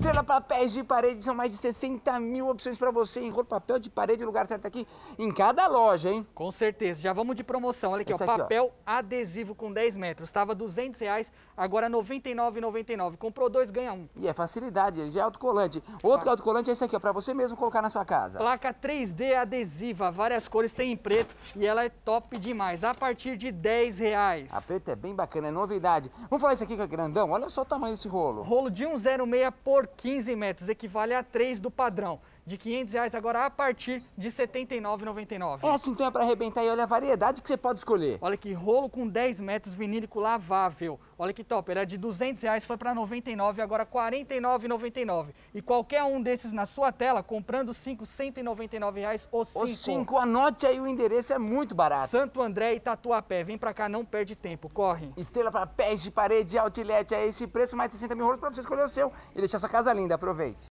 Estrela Papéis de Parede, são mais de 60 mil opções para você em rolo, papel de parede, lugar certo aqui, em cada loja, hein? Com certeza, já vamos de promoção, olha aqui, Esse ó, papel ó. adesivo com 10 metros, estava 200 reais, agora R$ 99,99, comprou dois, ganha um. E é facilidade, já é autocolante. Outro Fácil. autocolante é esse aqui, ó, para você mesmo colocar na sua casa. Placa 3D adesiva, várias cores, tem em preto e ela é top demais, a partir de 10 reais. A preta é bem bacana, é novidade. Vamos falar isso aqui que é grandão, olha só o tamanho desse rolo. Rolo de 1,06 por 15 metros, equivale a 3 do padrão de 500 reais agora a partir de R$ 79,99. Essa então é para arrebentar e olha a variedade que você pode escolher. Olha que rolo com 10 metros vinílico lavável. Olha que top, era de 200 reais, foi para 99, agora 49,99. E qualquer um desses na sua tela, comprando 5, 199 reais ou 5. Ou 5, anote aí o endereço, é muito barato. Santo André e Tatuapé, vem pra cá, não perde tempo, corre. Estrela para pés de parede, outlet, é esse preço, mais de 60 mil rolos para você escolher o seu e deixar essa casa linda, aproveite.